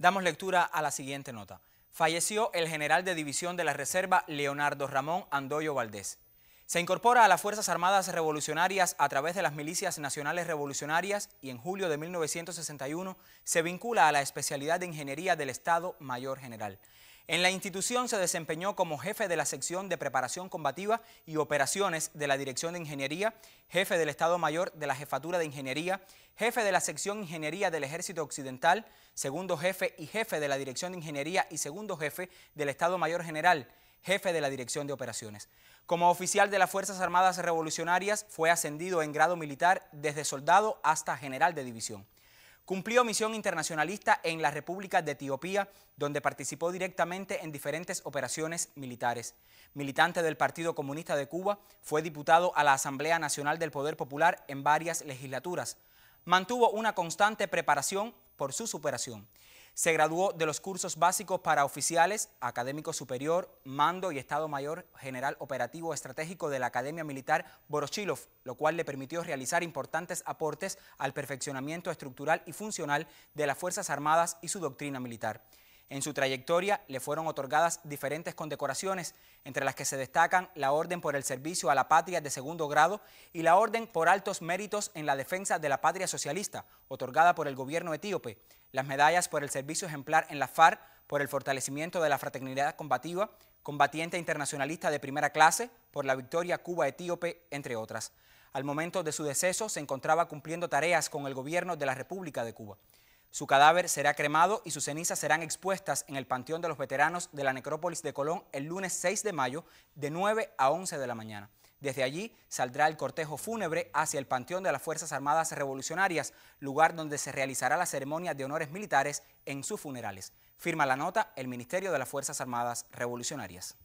Damos lectura a la siguiente nota. Falleció el general de división de la Reserva Leonardo Ramón Andoyo Valdés. Se incorpora a las Fuerzas Armadas Revolucionarias a través de las Milicias Nacionales Revolucionarias y en julio de 1961 se vincula a la especialidad de Ingeniería del Estado Mayor General. En la institución se desempeñó como jefe de la sección de preparación combativa y operaciones de la Dirección de Ingeniería, jefe del Estado Mayor de la Jefatura de Ingeniería, jefe de la sección Ingeniería del Ejército Occidental, segundo jefe y jefe de la Dirección de Ingeniería y segundo jefe del Estado Mayor General, jefe de la Dirección de Operaciones. Como oficial de las Fuerzas Armadas Revolucionarias fue ascendido en grado militar desde soldado hasta general de división. Cumplió misión internacionalista en la República de Etiopía, donde participó directamente en diferentes operaciones militares. Militante del Partido Comunista de Cuba, fue diputado a la Asamblea Nacional del Poder Popular en varias legislaturas. Mantuvo una constante preparación por su superación se graduó de los cursos básicos para oficiales, académico superior, mando y Estado Mayor General Operativo Estratégico de la Academia Militar Borochilov, lo cual le permitió realizar importantes aportes al perfeccionamiento estructural y funcional de las Fuerzas Armadas y su doctrina militar. En su trayectoria le fueron otorgadas diferentes condecoraciones, entre las que se destacan la Orden por el Servicio a la Patria de segundo grado y la Orden por altos méritos en la defensa de la patria socialista, otorgada por el gobierno etíope, las medallas por el servicio ejemplar en la FARC por el fortalecimiento de la fraternidad combativa, combatiente internacionalista de primera clase por la victoria Cuba-Etíope, entre otras. Al momento de su deceso se encontraba cumpliendo tareas con el gobierno de la República de Cuba. Su cadáver será cremado y sus cenizas serán expuestas en el Panteón de los Veteranos de la Necrópolis de Colón el lunes 6 de mayo de 9 a 11 de la mañana. Desde allí saldrá el cortejo fúnebre hacia el Panteón de las Fuerzas Armadas Revolucionarias, lugar donde se realizará la ceremonia de honores militares en sus funerales. Firma la nota el Ministerio de las Fuerzas Armadas Revolucionarias.